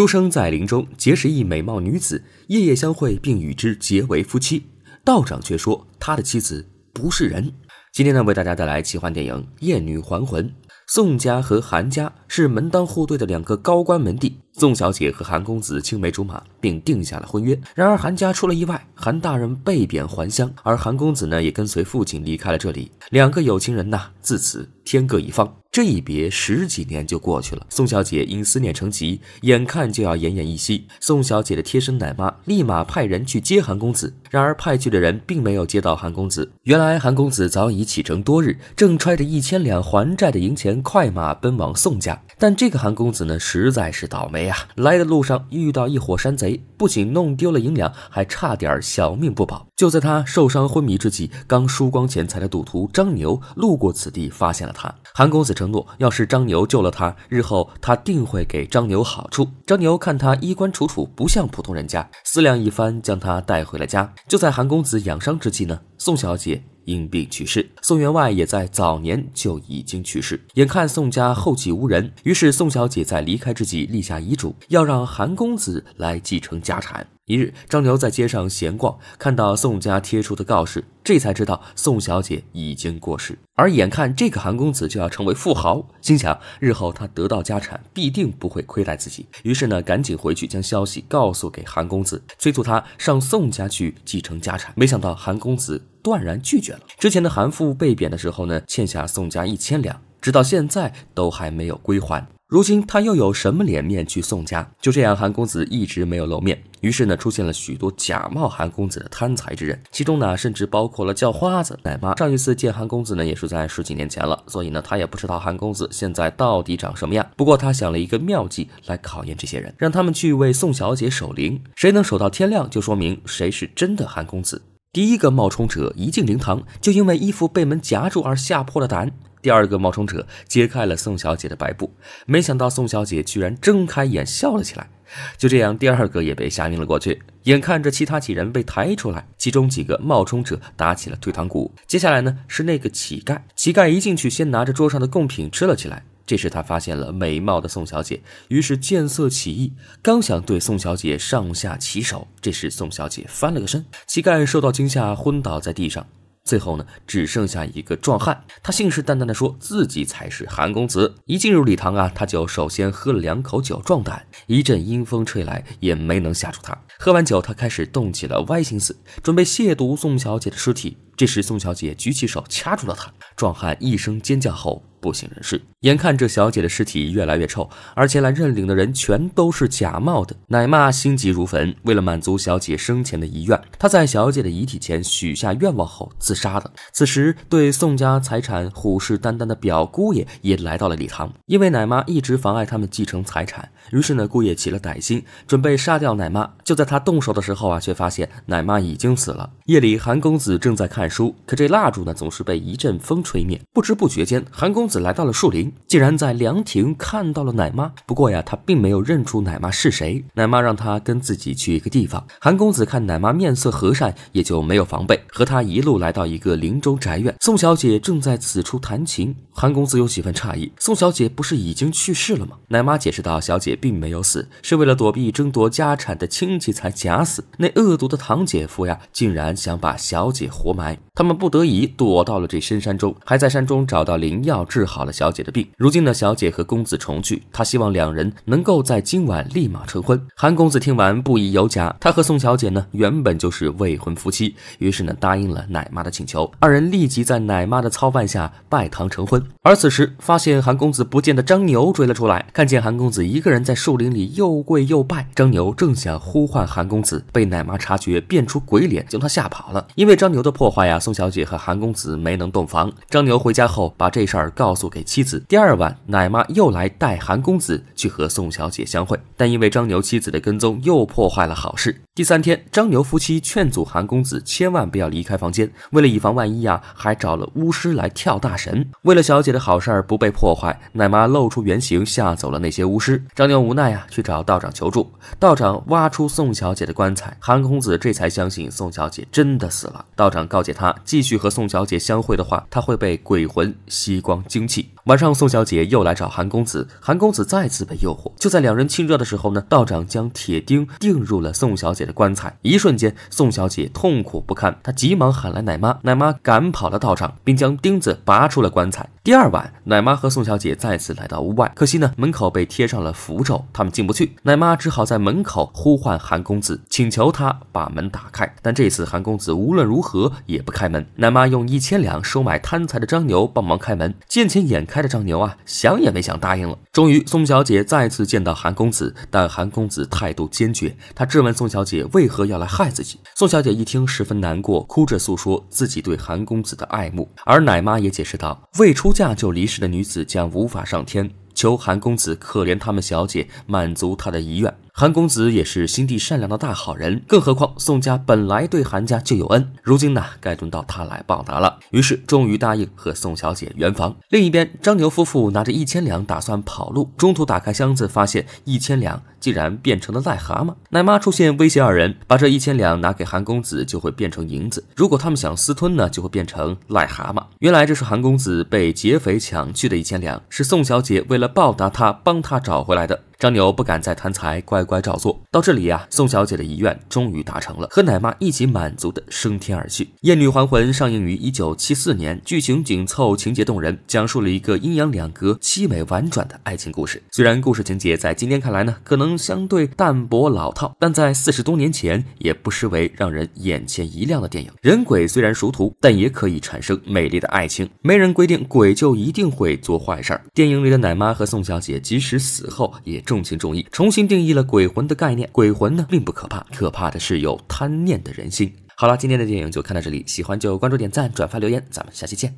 书生在林中结识一美貌女子，夜夜相会，并与之结为夫妻。道长却说他的妻子不是人。今天呢，为大家带来奇幻电影《艳女还魂》。宋家和韩家是门当户对的两个高官门第。宋小姐和韩公子青梅竹马，并定下了婚约。然而韩家出了意外，韩大人被贬还乡，而韩公子呢，也跟随父亲离开了这里。两个有情人呐，自此天各一方。这一别十几年就过去了。宋小姐因思念成疾，眼看就要奄奄一息。宋小姐的贴身奶妈立马派人去接韩公子，然而派去的人并没有接到韩公子。原来韩公子早已启程多日，正揣着一千两还债的银钱，快马奔往宋家。但这个韩公子呢，实在是倒霉。来的路上遇到一伙山贼，不仅弄丢了银两，还差点小命不保。就在他受伤昏迷之际，刚输光钱财的赌徒张牛路过此地，发现了他。韩公子承诺，要是张牛救了他，日后他定会给张牛好处。张牛看他衣冠楚楚，不像普通人家，思量一番，将他带回了家。就在韩公子养伤之际呢，宋小姐因病去世，宋员外也在早年就已经去世。眼看宋家后继无人，于是宋小姐在离开之际立下遗嘱，要让韩公子来继承家产。一日，张辽在街上闲逛，看到宋家贴出的告示，这才知道宋小姐已经过世，而眼看这个韩公子就要成为富豪，心想日后他得到家产，必定不会亏待自己。于是呢，赶紧回去将消息告诉给韩公子，催促他上宋家去继承家产。没想到韩公子断然拒绝了。之前的韩父被贬的时候呢，欠下宋家一千两，直到现在都还没有归还。如今他又有什么脸面去宋家？就这样，韩公子一直没有露面。于是呢，出现了许多假冒韩公子的贪财之人，其中呢，甚至包括了叫花子、奶妈。上一次见韩公子呢，也是在十几年前了，所以呢，他也不知道韩公子现在到底长什么样。不过他想了一个妙计来考验这些人，让他们去为宋小姐守灵，谁能守到天亮，就说明谁是真的韩公子。第一个冒充者一进灵堂，就因为衣服被门夹住而吓破了胆。第二个冒充者揭开了宋小姐的白布，没想到宋小姐居然睁开眼笑了起来。就这样，第二个也被吓晕了过去。眼看着其他几人被抬出来，其中几个冒充者打起了退堂鼓。接下来呢，是那个乞丐。乞丐一进去，先拿着桌上的贡品吃了起来。这时他发现了美貌的宋小姐，于是见色起意，刚想对宋小姐上下其手，这时宋小姐翻了个身，乞丐受到惊吓，昏倒在地上。最后呢，只剩下一个壮汉，他信誓旦旦的说自己才是韩公子。一进入礼堂啊，他就首先喝了两口酒壮胆，一阵阴风吹来也没能吓住他。喝完酒，他开始动起了歪心思，准备亵渎宋小姐的尸体。这时，宋小姐举起手掐住了他，壮汉一声尖叫后。不省人事。眼看这小姐的尸体越来越臭，而前来认领的人全都是假冒的，奶妈心急如焚。为了满足小姐生前的遗愿，她在小姐的遗体前许下愿望后自杀的。此时，对宋家财产虎视眈眈的表姑爷也来到了礼堂，因为奶妈一直妨碍他们继承财产，于是呢，姑爷起了歹心，准备杀掉奶妈。就在他动手的时候啊，却发现奶妈已经死了。夜里，韩公子正在看书，可这蜡烛呢，总是被一阵风吹灭。不知不觉间，韩公子来到了树林，竟然在凉亭看到了奶妈。不过呀，他并没有认出奶妈是谁。奶妈让他跟自己去一个地方。韩公子看奶妈面色和善，也就没有防备，和他一路来到一个林中宅院。宋小姐正在此处弹琴。韩公子有几分诧异：宋小姐不是已经去世了吗？奶妈解释道：“小姐并没有死，是为了躲避争夺家产的亲戚才假死。那恶毒的堂姐夫呀，竟然想把小姐活埋。他们不得已躲到了这深山中，还在山中找到灵药治。”治好了小姐的病，如今呢，小姐和公子重聚，他希望两人能够在今晚立马成婚。韩公子听完不疑有假，他和宋小姐呢原本就是未婚夫妻，于是呢答应了奶妈的请求，二人立即在奶妈的操办下拜堂成婚。而此时发现韩公子不见的张牛追了出来，看见韩公子一个人在树林里又跪又拜，张牛正想呼唤韩公子，被奶妈察觉，变出鬼脸将他吓跑了。因为张牛的破坏呀，宋小姐和韩公子没能洞房。张牛回家后把这事儿告。告诉给妻子。第二晚，奶妈又来带韩公子去和宋小姐相会，但因为张牛妻子的跟踪，又破坏了好事。第三天，张牛夫妻劝阻韩公子千万不要离开房间，为了以防万一呀，还找了巫师来跳大神。为了小姐的好事儿不被破坏，奶妈露出原形，吓走了那些巫师。张牛无奈呀，去找道长求助。道长挖出宋小姐的棺材，韩公子这才相信宋小姐真的死了。道长告诫他，继续和宋小姐相会的话，他会被鬼魂吸光精。兵器。晚上，宋小姐又来找韩公子，韩公子再次被诱惑。就在两人亲热的时候呢，道长将铁钉钉入了宋小姐的棺材。一瞬间，宋小姐痛苦不堪，她急忙喊来奶妈，奶妈赶跑了道长，并将钉子拔出了棺材。第二晚，奶妈和宋小姐再次来到屋外，可惜呢，门口被贴上了符咒，他们进不去。奶妈只好在门口呼唤韩公子，请求他把门打开。但这次，韩公子无论如何也不开门。奶妈用一千两收买贪财的张牛帮忙开门，见钱眼。开着账牛啊，想也没想答应了。终于，宋小姐再次见到韩公子，但韩公子态度坚决。他质问宋小姐为何要来害自己。宋小姐一听，十分难过，哭着诉说自己对韩公子的爱慕。而奶妈也解释道，未出嫁就离世的女子将无法上天，求韩公子可怜他们小姐，满足她的遗愿。韩公子也是心地善良的大好人，更何况宋家本来对韩家就有恩，如今呢，该轮到他来报答了。于是，终于答应和宋小姐圆房。另一边，张牛夫妇拿着一千两打算跑路，中途打开箱子，发现一千两竟然变成了癞蛤蟆。奶妈出现威胁二人，把这一千两拿给韩公子就会变成银子，如果他们想私吞呢，就会变成癞蛤蟆。原来这是韩公子被劫匪抢去的一千两，是宋小姐为了报答他，帮他找回来的。张牛不敢再贪财，乖乖照做。到这里呀，宋小姐的遗愿终于达成了，和奶妈一起满足的升天而去。《艳女还魂》上映于一九七四年，剧情紧凑，情节动人，讲述了一个阴阳两隔、凄美婉转的爱情故事。虽然故事情节在今天看来呢，可能相对淡薄老套，但在四十多年前也不失为让人眼前一亮的电影。人鬼虽然殊途，但也可以产生美丽的爱情。没人规定鬼就一定会做坏事儿。电影里的奶妈和宋小姐即使死后也。重情重义，重新定义了鬼魂的概念。鬼魂呢，并不可怕，可怕的是有贪念的人心。好了，今天的电影就看到这里，喜欢就关注、点赞、转发、留言，咱们下期见。